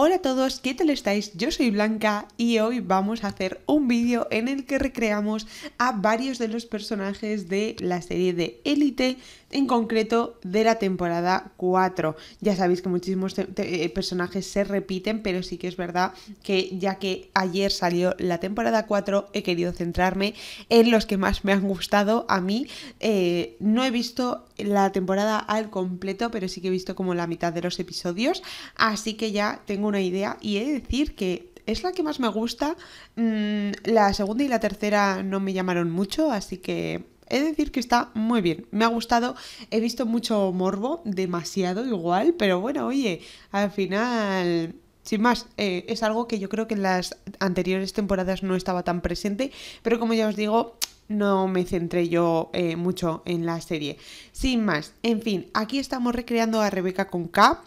Hola a todos, ¿qué tal estáis? Yo soy Blanca y hoy vamos a hacer un vídeo en el que recreamos a varios de los personajes de la serie de Elite en concreto de la temporada 4. Ya sabéis que muchísimos eh, personajes se repiten, pero sí que es verdad que ya que ayer salió la temporada 4, he querido centrarme en los que más me han gustado a mí. Eh, no he visto la temporada al completo, pero sí que he visto como la mitad de los episodios, así que ya tengo una idea y he de decir que es la que más me gusta. Mm, la segunda y la tercera no me llamaron mucho, así que He decir que está muy bien, me ha gustado, he visto mucho morbo, demasiado igual, pero bueno, oye, al final sin más, eh, es algo que yo creo que en las anteriores temporadas no estaba tan presente, pero como ya os digo, no me centré yo eh, mucho en la serie. Sin más, en fin, aquí estamos recreando a Rebeca con K.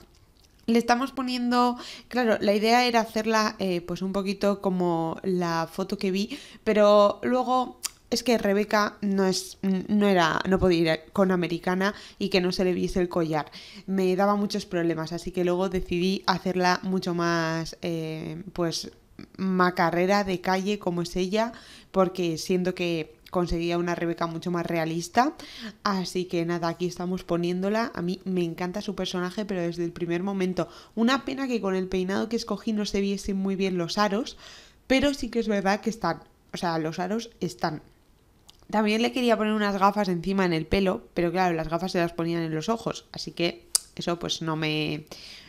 Le estamos poniendo, claro, la idea era hacerla eh, pues un poquito como la foto que vi, pero luego es que Rebeca no es no era no podía ir con americana y que no se le viese el collar me daba muchos problemas así que luego decidí hacerla mucho más eh, pues macarrera de calle como es ella porque siento que conseguía una Rebeca mucho más realista. Así que nada, aquí estamos poniéndola. A mí me encanta su personaje, pero desde el primer momento. Una pena que con el peinado que escogí no se viesen muy bien los aros, pero sí que es verdad que están. O sea, los aros están. También le quería poner unas gafas encima en el pelo, pero claro, las gafas se las ponían en los ojos, así que eso pues no me,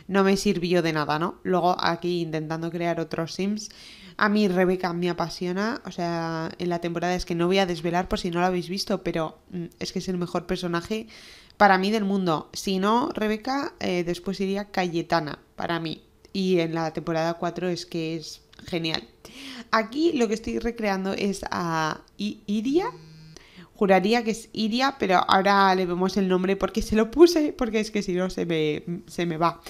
no me sirvió de nada, ¿no? Luego aquí intentando crear otros Sims. A mí Rebeca me apasiona, o sea, en la temporada es que no voy a desvelar por si no lo habéis visto, pero mm, es que es el mejor personaje para mí del mundo. Si no, Rebeca, eh, después iría Cayetana, para mí. Y en la temporada 4 es que es genial. Aquí lo que estoy recreando es a Iria, juraría que es Iria, pero ahora le vemos el nombre porque se lo puse, porque es que si no se me, se me va.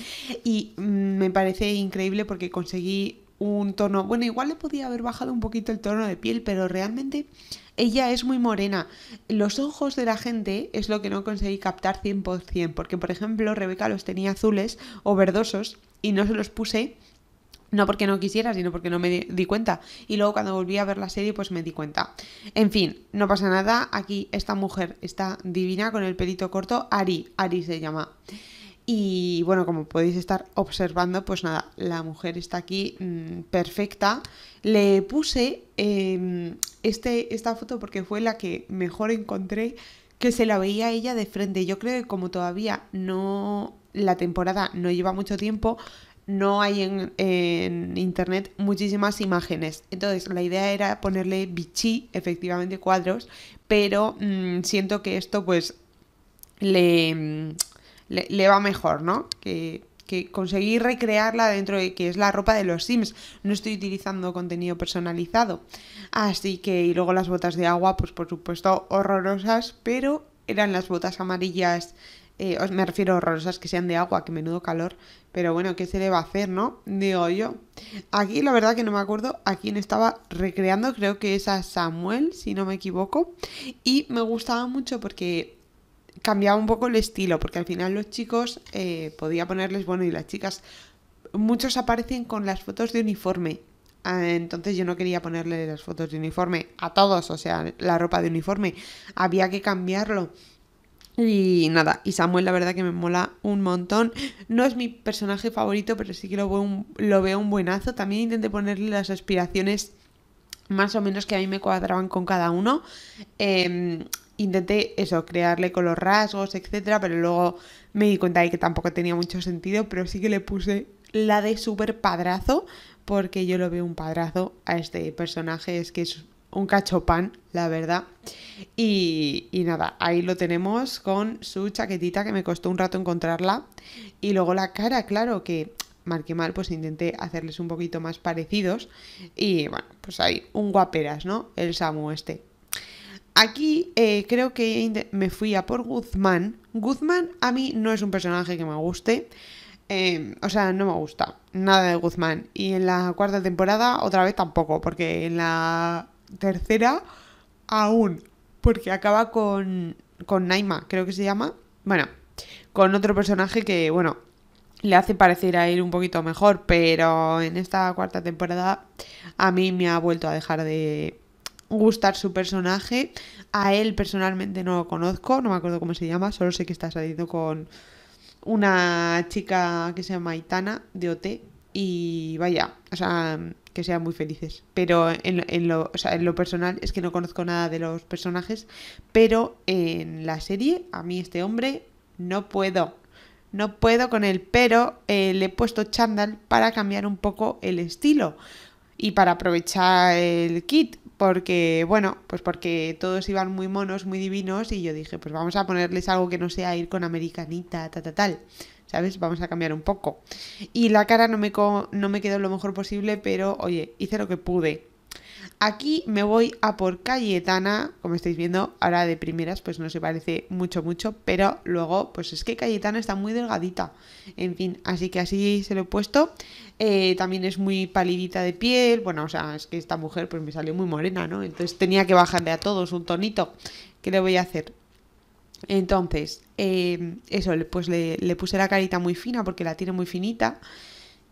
Y mm, me parece increíble porque conseguí un tono, bueno, igual le podía haber bajado un poquito el tono de piel, pero realmente ella es muy morena. Los ojos de la gente es lo que no conseguí captar 100%, porque por ejemplo Rebeca los tenía azules o verdosos y no se los puse no porque no quisiera, sino porque no me di cuenta. Y luego cuando volví a ver la serie, pues me di cuenta. En fin, no pasa nada. Aquí esta mujer está divina con el pelito corto. Ari, Ari se llama. Y bueno, como podéis estar observando, pues nada, la mujer está aquí mm, perfecta. Le puse em, este, esta foto porque fue la que mejor encontré que se la veía ella de frente. Yo creo que como todavía no la temporada no lleva mucho tiempo, no hay en, internet muchísimas imágenes. Entonces la idea era ponerle bichí, efectivamente cuadros, pero mm, siento que esto pues le, le, va mejor, ¿no? Que, que, conseguí recrearla dentro de que es la ropa de los Sims. No estoy utilizando contenido personalizado. Así que, y luego las botas de agua, pues por supuesto horrorosas, pero eran las botas amarillas eh, me refiero a horrorosas que sean de agua, que menudo calor, pero bueno, ¿qué se le va a hacer, no? Digo yo. Aquí la verdad que no me acuerdo a quién estaba recreando, creo que es a Samuel, si no me equivoco, y me gustaba mucho porque cambiaba un poco el estilo, porque al final los chicos eh, podía ponerles, bueno, y las chicas, muchos aparecen con las fotos de uniforme, ah, entonces yo no quería ponerle las fotos de uniforme a todos, o sea, la ropa de uniforme. Había que cambiarlo. Y nada, y Samuel la verdad que me mola un montón. No es mi personaje favorito, pero sí que lo veo un, buenazo. También intenté ponerle las aspiraciones más o menos que a mí me cuadraban con cada uno. Em, intenté eso, crearle con los rasgos, etcétera, pero luego me di cuenta de que tampoco tenía mucho sentido, pero sí que le puse la de super padrazo, porque yo lo veo un padrazo a este personaje, es que es un cachopán, la verdad. Y, nada, ahí lo tenemos con su chaquetita que me costó un rato encontrarla. Y luego la cara, claro, que mal mal, pues intenté hacerles un poquito más parecidos. Y bueno, pues ahí, un guaperas, ¿no? El Samu este. Aquí eh, creo que me fui a por Guzmán. Guzmán a mí no es un personaje que me guste. Em, o sea, no me gusta nada de Guzmán. Y en la cuarta temporada otra vez tampoco, porque en la tercera aún, porque acaba con, con Naima, creo que se llama. Bueno, con otro personaje que, bueno, le hace parecer a él un poquito mejor, pero en esta cuarta temporada a mí me ha vuelto a dejar de gustar su personaje. A él personalmente no lo conozco, no me acuerdo cómo se llama, solo sé que está saliendo con una chica que se llama Itana de OT, y vaya, o sea, que sean muy felices. Pero en, en lo, o sea, en lo personal es que no conozco nada de los personajes, pero en la serie a mí este hombre no puedo. No puedo con él, pero eh, le he puesto chándal para cambiar un poco el estilo y para aprovechar el kit, porque, bueno, pues porque todos iban muy monos, muy divinos y yo dije, pues vamos a ponerles algo que no sea ir con americanita, ta, ta, tal. ¿Sabes? Vamos a cambiar un poco. Y la cara no me, no me quedó lo mejor posible, pero oye, hice lo que pude. Aquí me voy a por Cayetana, como estáis viendo, ahora de primeras pues no se parece mucho mucho, pero luego pues es que Cayetana está muy delgadita, en fin, así que así se lo he puesto. Eh, también es muy palidita de piel, bueno, o sea, es que esta mujer pues me salió muy morena, ¿no? Entonces tenía que bajarle a todos un tonito, ¿qué le voy a hacer? Entonces, eh, eso, pues le, le puse la carita muy fina porque la tiene muy finita.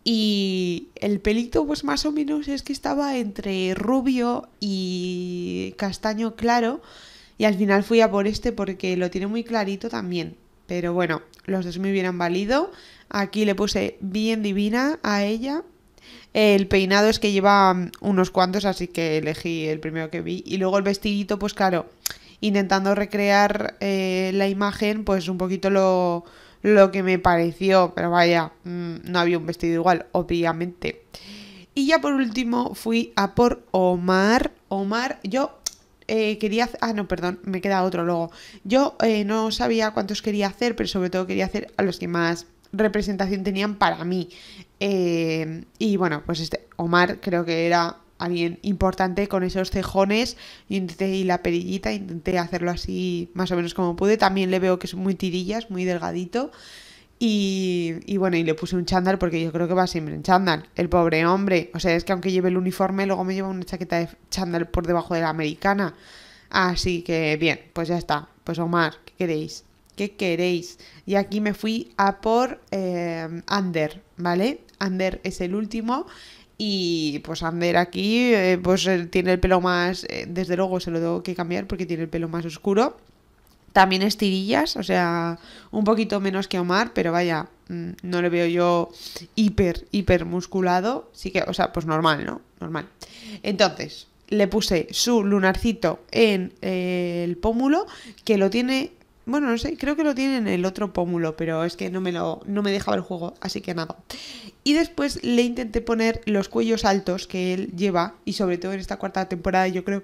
Y el pelito, pues más o menos es que estaba entre rubio y castaño claro. Y al final fui a por este porque lo tiene muy clarito también. Pero bueno, los dos me hubieran valido. Aquí le puse bien divina a ella. El peinado es que lleva mm, unos cuantos, así que elegí el primero que vi. Y luego el vestidito, pues claro, intentando recrear eh, la imagen, pues un poquito lo, lo que me pareció, pero vaya, mm, no había un vestido igual, obviamente. Y ya por último fui a por Omar. Omar, yo eh, quería... Ah, no, perdón, me queda otro luego. Yo eh, no sabía cuántos quería hacer, pero sobre todo quería hacer a los que más representación tenían para mí. Eh, y bueno, pues este Omar creo que era alguien importante con esos cejones y la perillita, intenté hacerlo así más o menos como pude. También le veo que son muy tirillas, muy delgadito. Y, bueno, y le puse un chándal porque yo creo que va siempre en chándal. El pobre hombre. O sea, es que aunque lleve el uniforme, luego me lleva una chaqueta de chándal por debajo de la americana. Así que bien, pues ya está. Pues Omar, ¿qué queréis? ¿Qué queréis? Y aquí me fui a por eh, Under, ¿vale? Ander es el último. Y pues Ander aquí, eh, pues tiene el pelo más, eh, desde luego se lo tengo que cambiar porque tiene el pelo más oscuro. También estirillas, o sea, un poquito menos que Omar, pero vaya, mm, no le veo yo hiper, hiper musculado. Sí que, o sea, pues normal, ¿no? Normal. Entonces, le puse su lunarcito en eh, el pómulo, que lo tiene bueno, no sé, creo que lo tiene en el otro pómulo, pero es que no me, lo, no me dejaba el juego, así que nada. Y después le intenté poner los cuellos altos que él lleva, y sobre todo en esta cuarta temporada yo creo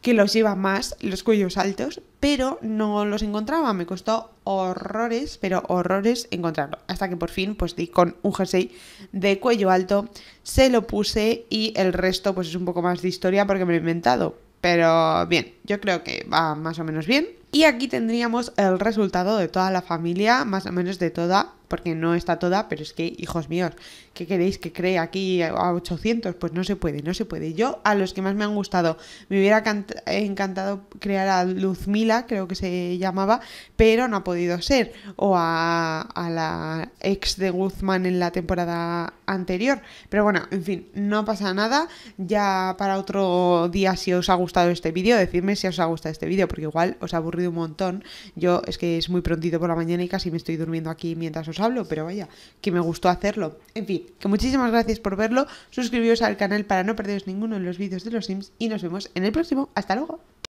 que los lleva más, los cuellos altos, pero no los encontraba, me costó horrores, pero horrores encontrarlo. Hasta que por fin, pues di con un jersey de cuello alto, se lo puse y el resto pues es un poco más de historia porque me lo he inventado. Pero bien, yo creo que va más o menos bien. Y aquí tendríamos el resultado de toda la familia, más o menos de toda, porque no está toda, pero es que, hijos míos, ¿qué queréis que cree aquí a 800? Pues no se puede, no se puede. Yo, a los que más me han gustado, me hubiera encantado crear a Luzmila, creo que se llamaba, pero no ha podido ser. O a, a la ex de Guzmán en la temporada anterior. Pero bueno, en fin, no pasa nada. Ya para otro día, si os ha gustado este vídeo, decidme si os ha gustado este vídeo, porque igual os ha aburrido un montón. Yo es que es muy prontito por la mañana y casi me estoy durmiendo aquí mientras os hablo, pero vaya, que me gustó hacerlo. En fin, que muchísimas gracias por verlo. Suscribíos al canal para no perderos ninguno de los vídeos de los Sims y nos vemos en el próximo. Hasta luego.